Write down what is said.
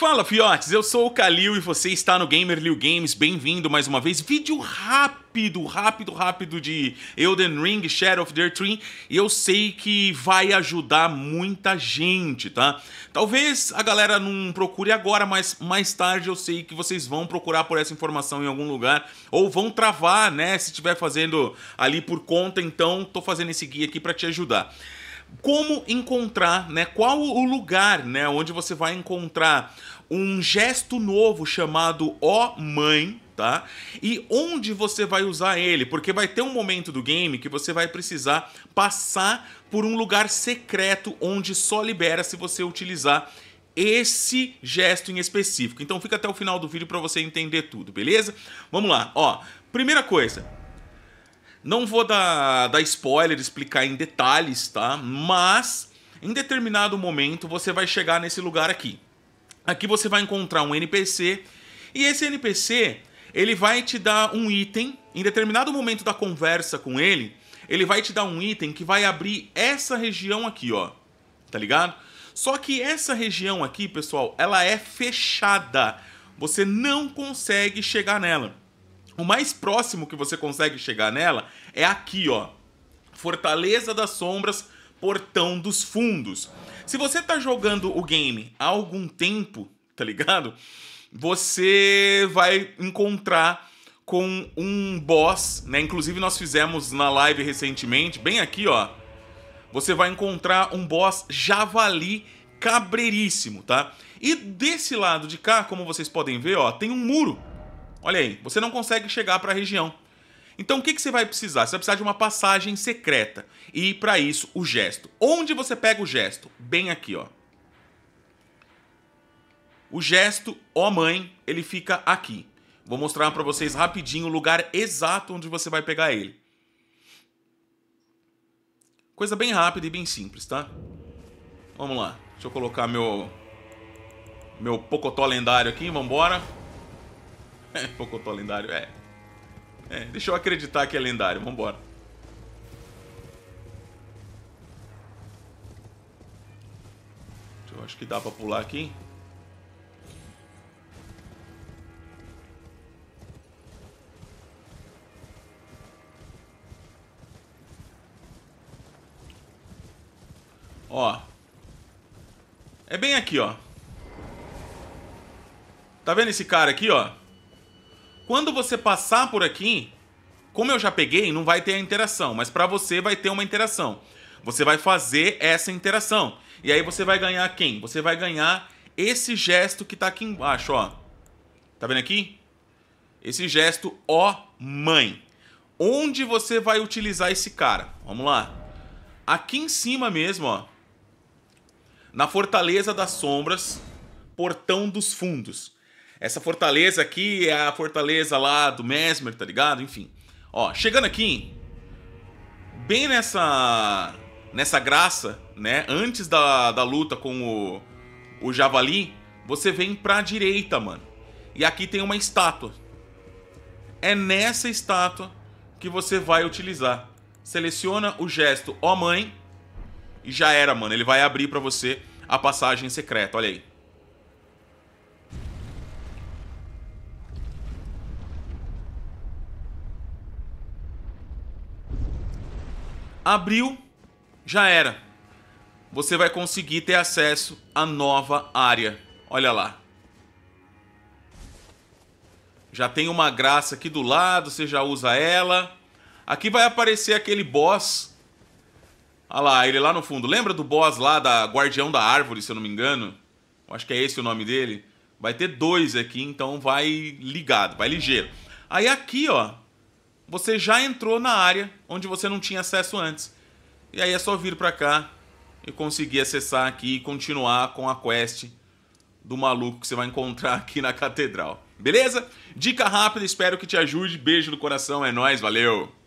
Fala, fiotes! Eu sou o Kalil e você está no Gamer Games. Bem-vindo mais uma vez. Vídeo rápido, rápido, rápido de Elden Ring Shadow of the Tree. E eu sei que vai ajudar muita gente, tá? Talvez a galera não procure agora, mas mais tarde eu sei que vocês vão procurar por essa informação em algum lugar. Ou vão travar, né? Se estiver fazendo ali por conta, então tô fazendo esse guia aqui para te ajudar como encontrar, né? Qual o lugar, né, onde você vai encontrar um gesto novo chamado Ó oh Mãe, tá? E onde você vai usar ele, porque vai ter um momento do game que você vai precisar passar por um lugar secreto onde só libera se você utilizar esse gesto em específico. Então fica até o final do vídeo para você entender tudo, beleza? Vamos lá, ó. Primeira coisa, não vou dar, dar spoiler, explicar em detalhes, tá? Mas em determinado momento você vai chegar nesse lugar aqui. Aqui você vai encontrar um NPC e esse NPC ele vai te dar um item. Em determinado momento da conversa com ele, ele vai te dar um item que vai abrir essa região aqui, ó. Tá ligado? Só que essa região aqui, pessoal, ela é fechada. Você não consegue chegar nela. O mais próximo que você consegue chegar nela é aqui, ó. Fortaleza das Sombras, Portão dos Fundos. Se você tá jogando o game há algum tempo, tá ligado? Você vai encontrar com um boss, né? Inclusive nós fizemos na live recentemente, bem aqui, ó. Você vai encontrar um boss javali cabreiríssimo, tá? E desse lado de cá, como vocês podem ver, ó, tem um muro Olha aí, você não consegue chegar para a região. Então o que, que você vai precisar? Você vai precisar de uma passagem secreta. E para isso, o gesto. Onde você pega o gesto? Bem aqui, ó. O gesto, ó mãe, ele fica aqui. Vou mostrar para vocês rapidinho o lugar exato onde você vai pegar ele. Coisa bem rápida e bem simples, tá? Vamos lá. Deixa eu colocar meu meu pocotó lendário aqui, vambora. embora. É, Pocotó lendário, é. É, deixa eu acreditar que é lendário, vambora. Eu acho que dá pra pular aqui. Ó. É bem aqui, ó. Tá vendo esse cara aqui, ó? Quando você passar por aqui, como eu já peguei, não vai ter a interação, mas para você vai ter uma interação. Você vai fazer essa interação. E aí você vai ganhar quem? Você vai ganhar esse gesto que tá aqui embaixo, ó. Tá vendo aqui? Esse gesto, ó mãe. Onde você vai utilizar esse cara? Vamos lá. Aqui em cima mesmo, ó. Na Fortaleza das Sombras, Portão dos Fundos. Essa fortaleza aqui é a fortaleza lá do Mesmer, tá ligado? Enfim. Ó, chegando aqui, bem nessa nessa graça, né? Antes da, da luta com o, o Javali, você vem pra direita, mano. E aqui tem uma estátua. É nessa estátua que você vai utilizar. Seleciona o gesto Ó Mãe e já era, mano. Ele vai abrir pra você a passagem secreta, olha aí. Abriu, já era. Você vai conseguir ter acesso à nova área. Olha lá. Já tem uma graça aqui do lado, você já usa ela. Aqui vai aparecer aquele boss. Olha lá, ele lá no fundo. Lembra do boss lá da Guardião da Árvore, se eu não me engano? Eu acho que é esse o nome dele. Vai ter dois aqui, então vai ligado, vai ligeiro. Aí aqui, ó, você já entrou na área onde você não tinha acesso antes. E aí é só vir para cá e conseguir acessar aqui e continuar com a quest do maluco que você vai encontrar aqui na catedral. Beleza? Dica rápida, espero que te ajude. Beijo no coração, é nós, valeu.